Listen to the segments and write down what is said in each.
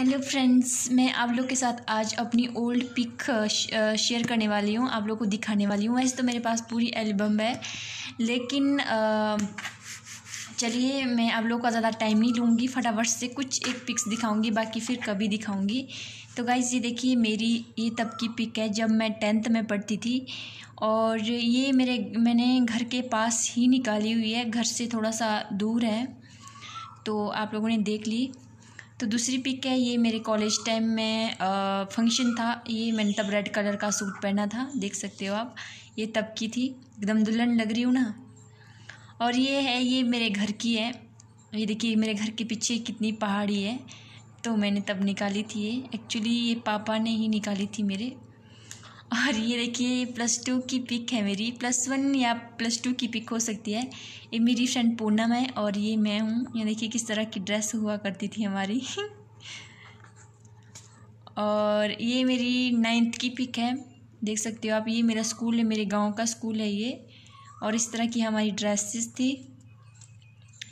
hello friends मैं आप लोग के साथ आज अपनी ओल्ड पिक शेयर करने वाली हूँ आप लोग को दिखाने वाली हूँ वैसे तो मेरे पास पूरी एल्बम है लेकिन uh, चलिए मैं आप लोग का ज़्यादा टाइम नहीं लूँगी फटाफट से कुछ एक पिक्स दिखाऊंगी बाकी फिर कभी दिखाऊंगी तो गाइज़ ये देखिए मेरी ये तब की पिक है जब मैं टेंथ में पढ़ती थी और ये मेरे मैंने घर के पास ही निकाली हुई है घर से थोड़ा सा दूर है तो आप लोगों ने देख ली तो दूसरी पिक है ये मेरे कॉलेज टाइम में फंक्शन था ये मैंने तब रेड कलर का सूट पहना था देख सकते हो आप ये तब की थी एकदम दुल्हन लग रही हूँ ना और ये है ये मेरे घर की है ये देखिए मेरे घर के पीछे कितनी पहाड़ी है तो मैंने तब निकाली थी ये एक्चुअली ये पापा ने ही निकाली थी मेरे और ये देखिए प्लस टू की पिक है मेरी प्लस वन या प्लस टू की पिक हो सकती है ये मेरी फ्रेंड पूनम है और ये मैं हूँ ये देखिए किस तरह की ड्रेस हुआ करती थी हमारी और ये मेरी नाइन्थ की पिक है देख सकते हो आप ये मेरा स्कूल है मेरे गांव का स्कूल है ये और इस तरह की हमारी ड्रेसेस थी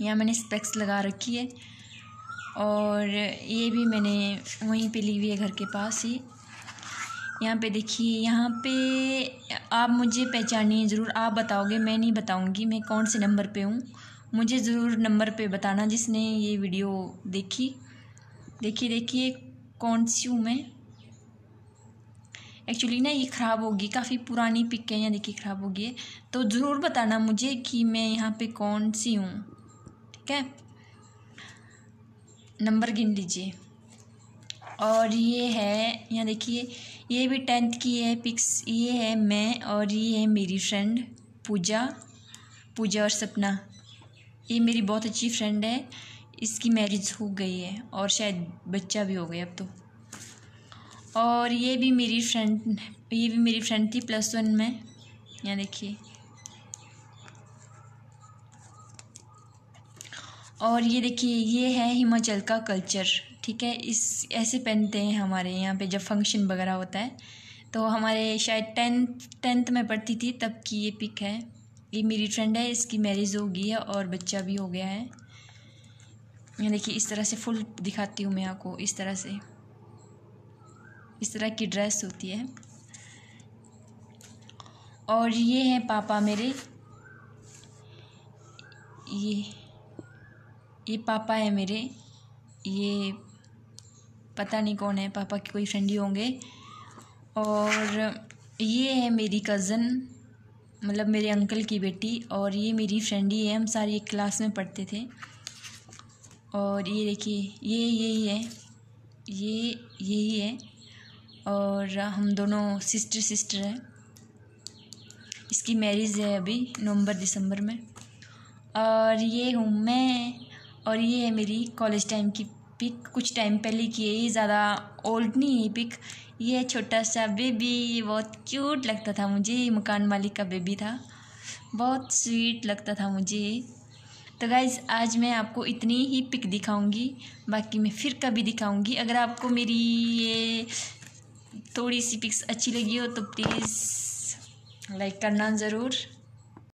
यहाँ मैंने स्पेक्स लगा रखी है और ये भी मैंने वहीं पे ली हुई है घर के पास ही यहाँ पे देखिए यहाँ पे आप मुझे पहचानिए ज़रूर आप बताओगे मैं नहीं बताऊँगी मैं कौन से नंबर पे हूँ मुझे ज़रूर नंबर पे बताना जिसने ये वीडियो देखी देखिए देखिए कौन सी हूँ मैं एक्चुअली ना ये ख़राब होगी काफ़ी पुरानी पिक है यहाँ देखिए ख़राब होगी है तो ज़रूर बताना मुझे कि मैं यहाँ पर कौन सी हूँ ठीक है नंबर गिन लीजिए और ये है यहाँ देखिए ये भी टेंथ की है पिक्स ये है मैं और ये है मेरी फ्रेंड पूजा पूजा और सपना ये मेरी बहुत अच्छी फ्रेंड है इसकी मैरिज हो गई है और शायद बच्चा भी हो गया अब तो और ये भी मेरी फ्रेंड ये भी मेरी फ्रेंड थी प्लस वन में यहाँ देखिए और ये देखिए ये है हिमाचल का कल्चर ठीक है इस ऐसे पहनते हैं हमारे यहाँ पे जब फंक्शन वगैरह होता है तो हमारे शायद टेंथ टेंथ में पढ़ती थी तब की ये पिक है ये मेरी फ्रेंड है इसकी मैरिज हो गई है और बच्चा भी हो गया है ये देखिए इस तरह से फुल दिखाती हूँ मैं आपको इस तरह से इस तरह की ड्रेस होती है और ये हैं पापा मेरे ये ये पापा है मेरे ये पता नहीं कौन है पापा के कोई फ्रेंड ही होंगे और ये है मेरी कज़न मतलब मेरे अंकल की बेटी और ये मेरी फ्रेंड ही है हम सारी एक क्लास में पढ़ते थे और ये देखिए ये यही है ये यही है और हम दोनों सिस्टर सिस्टर हैं इसकी मैरिज है अभी नवंबर दिसंबर में और ये हूँ मैं और ये है मेरी कॉलेज टाइम की पिक कुछ टाइम पहले की है ये ज़्यादा ओल्ड नहीं है पिक ये छोटा सा बेबी ये बहुत क्यूट लगता था मुझे मकान मालिक का बेबी था बहुत स्वीट लगता था मुझे तो गाइज़ आज मैं आपको इतनी ही पिक दिखाऊंगी बाकी मैं फिर कभी दिखाऊंगी अगर आपको मेरी ये थोड़ी सी पिक्स अच्छी लगी हो तो प्लीज़ लाइक करना ज़रूर